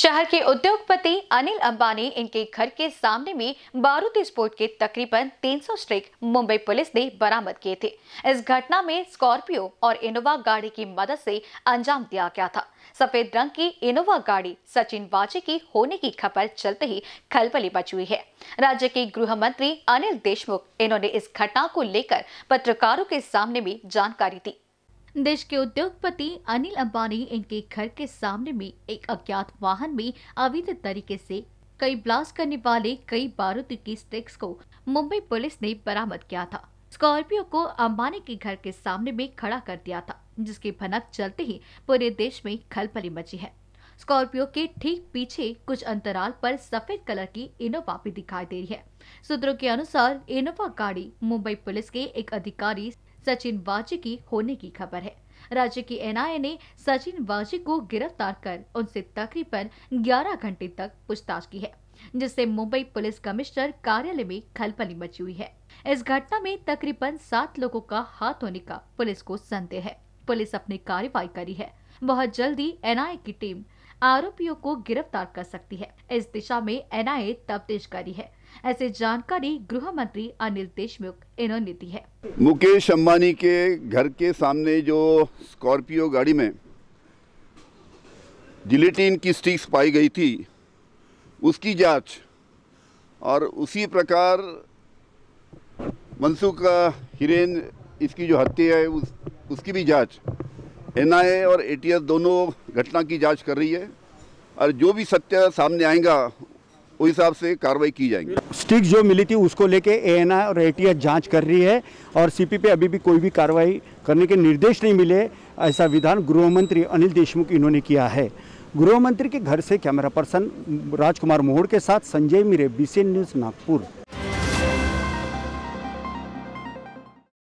शहर के उद्योगपति अनिल अंबानी इनके घर के सामने में बारूदी विस्फोट के तकरीबन 300 स्ट्रिक मुंबई पुलिस ने बरामद किए थे इस घटना में स्कॉर्पियो और इनोवा गाड़ी की मदद से अंजाम दिया गया था सफेद रंग की इनोवा गाड़ी सचिन वाजे की होने की खबर चलते ही खलबली बच हुई है राज्य के गृह मंत्री अनिल देशमुख इन्होंने इस घटना को लेकर पत्रकारों के सामने भी जानकारी दी देश के उद्योगपति अनिल अंबानी इनके घर के सामने में एक अज्ञात वाहन में अवैध तरीके से कई ब्लास्ट करने वाले कई बारूद की स्टिक्स को मुंबई पुलिस ने बरामद किया था स्कॉर्पियो को अंबानी के घर के सामने में खड़ा कर दिया था जिसकी भनक चलते ही पूरे देश में खलपली मची है स्कॉर्पियो के ठीक पीछे कुछ अंतराल पर सफेद कलर की इनोवा भी दिखाई दे रही है सूत्रों के अनुसार इनोवा गाड़ी मुंबई पुलिस के एक अधिकारी सचिन वाजी की होने की खबर है राज्य की एनआईए ने सचिन वाजी को गिरफ्तार कर उनसे तकरीबन 11 घंटे तक पूछताछ की है जिससे मुंबई पुलिस कमिश्नर कार्यालय में खलबली मची हुई है इस घटना में तकरीबन सात लोगों का हाथ होने का पुलिस को संदेह है पुलिस अपनी कार्रवाई करी है बहुत जल्दी एनआईए की टीम आरोपियों को गिरफ्तार कर सकती है इस दिशा में एनआईए तफ्तीश करी है ऐसे जानकारी गृह मंत्री अनिल देशमुख इन्होंने दी है मुकेश अम्बानी के घर के सामने जो स्कॉर्पियो गाड़ी में जिलेटिन की स्टिक्स पाई गई थी उसकी जांच और उसी प्रकार मनसुख हिरेन इसकी जो हत्या है उस, उसकी भी जांच एनआईए और एटीएस दोनों घटना की जांच कर रही है और जो भी सत्य सामने आएगा उस हिसाब से कार्रवाई की जाएगी स्टिक जो मिली थी उसको लेके एएनआई और एटीएस जांच कर रही है और सीपी पे अभी भी कोई भी कार्रवाई करने के निर्देश नहीं मिले ऐसा विधान गृह मंत्री अनिल देशमुख इन्होंने किया है गृह मंत्री के घर से कैमरा पर्सन राजकुमार मोहड़ के साथ संजय मिरे एन न्यूज़ नागपुर